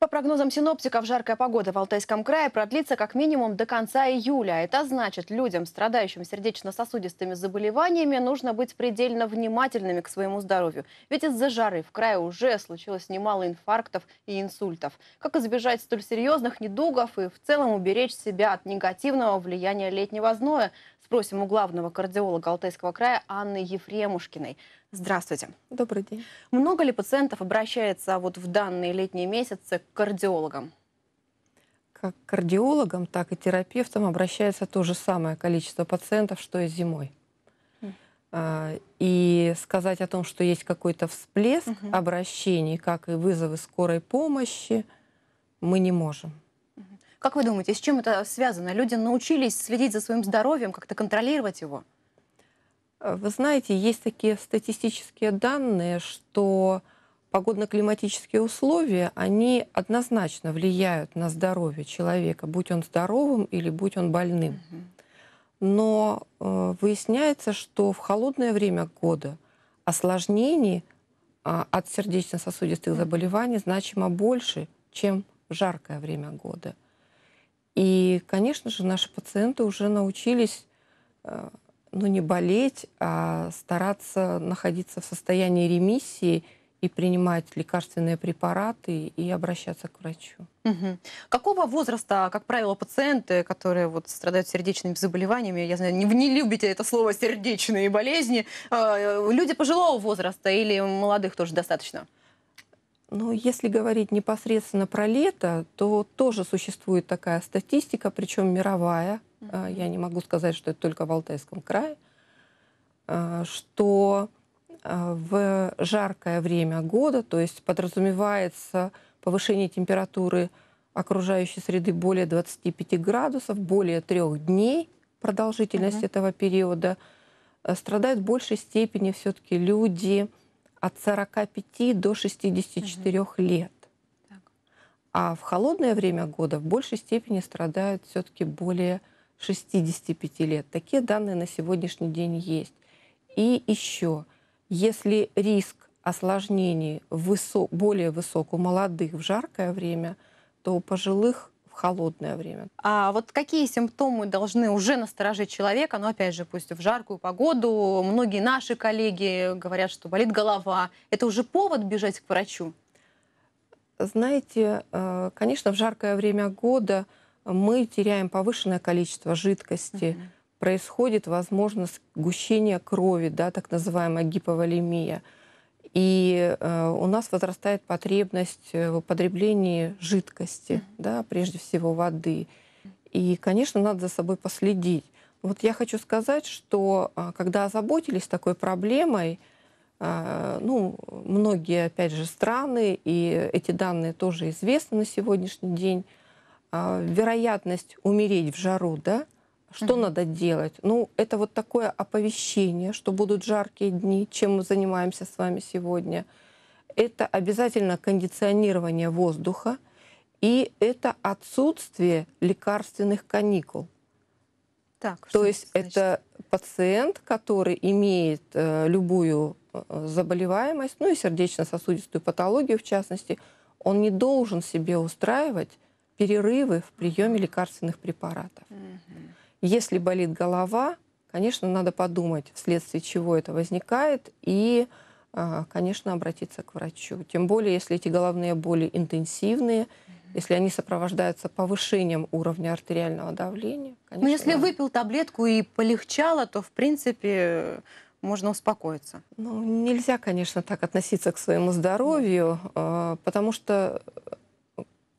По прогнозам синоптиков, жаркая погода в Алтайском крае продлится как минимум до конца июля. Это значит, людям, страдающим сердечно-сосудистыми заболеваниями, нужно быть предельно внимательными к своему здоровью. Ведь из-за жары в крае уже случилось немало инфарктов и инсультов. Как избежать столь серьезных недугов и в целом уберечь себя от негативного влияния летнего зноя, спросим у главного кардиолога Алтайского края Анны Ефремушкиной. Здравствуйте. Добрый день. Много ли пациентов обращается вот в данные летние месяцы к кардиологам? Как к кардиологам, так и терапевтам обращается то же самое количество пациентов, что и зимой. Хм. А, и сказать о том, что есть какой-то всплеск угу. обращений, как и вызовы скорой помощи, мы не можем. Как вы думаете, с чем это связано? Люди научились следить за своим здоровьем, как-то контролировать его? Э, вы знаете, есть такие статистические данные, что погодно-климатические условия, они однозначно влияют на здоровье человека, будь он здоровым или будь он больным. Но э, выясняется, что в холодное время года осложнений э, от сердечно-сосудистых заболеваний значимо больше, чем в жаркое время года. И, конечно же, наши пациенты уже научились э, ну, не болеть, а стараться находиться в состоянии ремиссии и принимать лекарственные препараты и обращаться к врачу. Угу. Какого возраста, как правило, пациенты, которые вот страдают сердечными заболеваниями, я знаю, не, не любите это слово сердечные болезни, э, люди пожилого возраста или молодых тоже достаточно? Ну, если говорить непосредственно про лето, то тоже существует такая статистика, причем мировая. Mm-hmm. Я не могу сказать, что это только в Алтайском крае, а, что а, в жаркое время года, то есть подразумевается повышение температуры окружающей среды более 25 градусов, более трех дней продолжительность mm-hmm. этого периода, э, страдают в большей степени все-таки люди, от 45 до 64 угу. лет. А в холодное время года в большей степени страдают все-таки более 65 лет. Такие данные на сегодняшний день есть. И еще, если риск осложнений высо более высок у молодых в жаркое время, то у пожилых холодное время. А вот какие симптомы должны уже насторожить человека? Ну, опять же, пусть в жаркую погоду. Многие наши коллеги говорят, что болит голова. Это уже повод бежать к врачу? Знаете, э, конечно, в жаркое время года мы теряем повышенное количество жидкости. Угу. Происходит, возможно, сгущение крови, да, так называемая гиповолемия – и э, у нас возрастает потребность э, в употреблении жидкости, mm-hmm. да, прежде всего воды. И, конечно, надо за собой последить. Вот я хочу сказать, что а, когда озаботились такой проблемой, а, ну, многие, опять же, страны, и эти данные тоже известны на сегодняшний день, а, вероятность умереть в жару, да, что угу. надо делать? Ну, это вот такое оповещение, что будут жаркие дни, чем мы занимаемся с вами сегодня. Это обязательно кондиционирование воздуха и это отсутствие лекарственных каникул. Так, То есть это, значит? пациент, который имеет э, любую э, заболеваемость, ну и сердечно-сосудистую патологию в частности, он не должен себе устраивать перерывы в приеме лекарственных препаратов. Угу. Если болит голова, конечно, надо подумать, вследствие чего это возникает, и, а, конечно, обратиться к врачу. Тем более, если эти головные боли интенсивные, если они сопровождаются повышением уровня артериального давления. Ну, конечно, Но если да. выпил таблетку и полегчало, то, в принципе, можно успокоиться. Ну, нельзя, конечно, так относиться к своему здоровью, а, потому что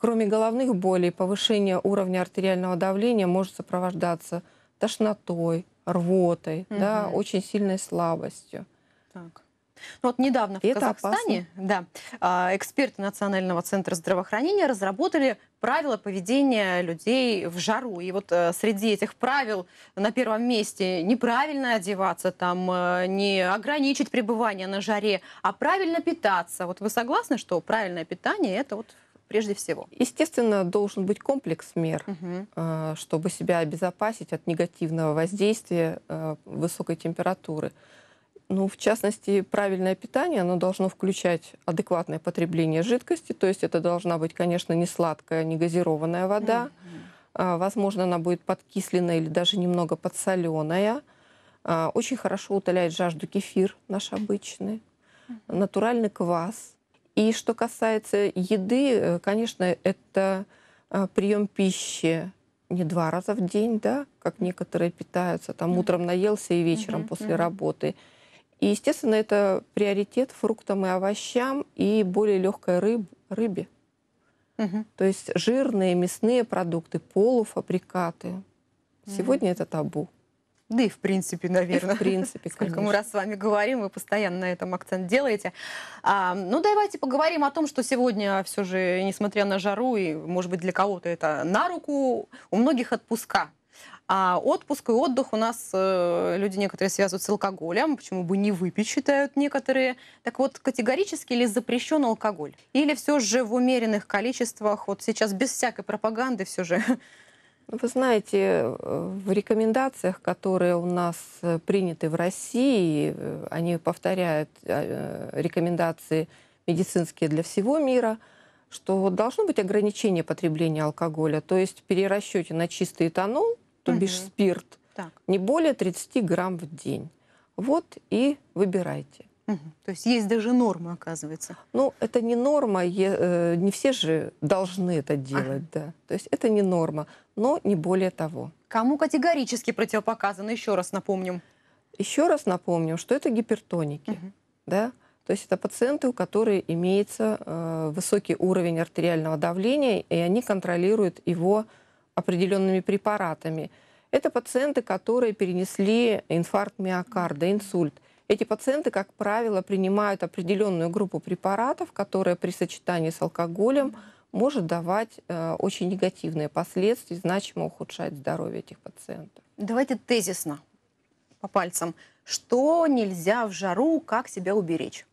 Кроме головных болей, повышение уровня артериального давления может сопровождаться тошнотой, рвотой, угу. да, очень сильной слабостью. Так. Ну вот недавно в Это Казахстане да, а, эксперты Национального центра здравоохранения разработали правила поведения людей в жару. И вот э, среди этих правил на первом месте неправильно одеваться, там, э, не ограничить пребывание на жаре, а правильно питаться. Вот вы согласны, что правильное питание – это вот прежде всего? Естественно, должен быть комплекс мер, угу. чтобы себя обезопасить от негативного воздействия а, высокой температуры. Ну, в частности, правильное питание, оно должно включать адекватное потребление жидкости, то есть это должна быть, конечно, не сладкая, не газированная вода, mm возможно, она будет подкисленная или даже немного подсоленая. Очень хорошо утоляет жажду кефир наш обычный, натуральный квас, и что касается еды, э, конечно, это э, прием пищи не два раза в день, да, как некоторые питаются, там утром наелся и вечером mm-hmm. после mm-hmm. работы. И, естественно, это приоритет фруктам и овощам и более легкой рыб, рыбе. Mm-hmm. То есть жирные мясные продукты, полуфабрикаты. Сегодня mm-hmm. это табу. Да и в принципе, наверное. И в принципе, Сколько конечно. мы раз с вами говорим, вы постоянно на этом акцент делаете. А, ну, давайте поговорим о том, что сегодня все же, несмотря на жару, и, может быть, для кого-то это на руку, у многих отпуска. А отпуск и отдых у нас э, люди некоторые связывают с алкоголем, почему бы не выпить, считают некоторые. Так вот, категорически ли запрещен алкоголь? Или все же в умеренных количествах, вот сейчас без всякой пропаганды все же вы знаете, в рекомендациях, которые у нас э, приняты в России, э, они повторяют э, рекомендации медицинские для всего мира, что должно быть ограничение потребления алкоголя, то есть в перерасчете на чистый этанол, то угу. бишь спирт, так. не более 30 грамм в день. Вот и выбирайте. То есть есть даже норма, оказывается. Ну, это не норма, э, не все же должны это делать, да. То есть это не норма, но не более того. Кому категорически противопоказано, еще раз напомним. Еще раз напомним, что это гипертоники, да. То есть это пациенты, у которых имеется э, высокий уровень артериального давления, и они контролируют его определенными препаратами. Это пациенты, которые перенесли инфаркт миокарда, инсульт – эти пациенты, как правило, принимают определенную группу препаратов, которая при сочетании с алкоголем может давать э, очень негативные последствия, значимо ухудшать здоровье этих пациентов. Давайте тезисно, по пальцам. Что нельзя в жару, как себя уберечь?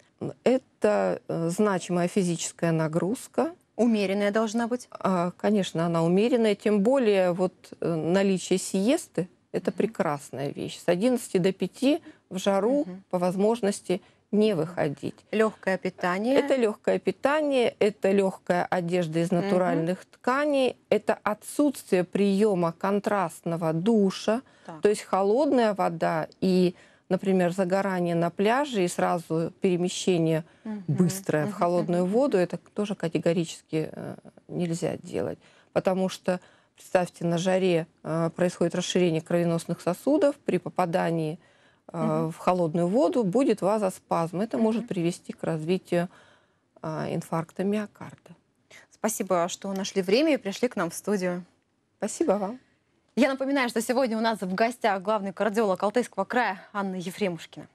Это э, значимая физическая нагрузка. Умеренная должна быть? А, конечно, она умеренная. Тем более вот э, наличие сиесты – это mm -hmm. прекрасная вещь. С 11 до 5 в жару угу. по возможности не выходить. Легкое питание. Это легкое питание, это легкая одежда из натуральных угу. тканей, это отсутствие приема контрастного душа, так. то есть холодная вода и, например, загорание на пляже и сразу перемещение угу. быстрое угу. в холодную воду, это тоже категорически э, нельзя делать, потому что представьте, на жаре э, происходит расширение кровеносных сосудов при попадании э, Э, в холодную воду, будет вазоспазм. Это может привести к развитию а, инфаркта миокарда. Спасибо, что нашли время и пришли к нам в студию. Спасибо вам. Я напоминаю, что сегодня у нас в гостях главный кардиолог Алтайского края Анна Ефремушкина.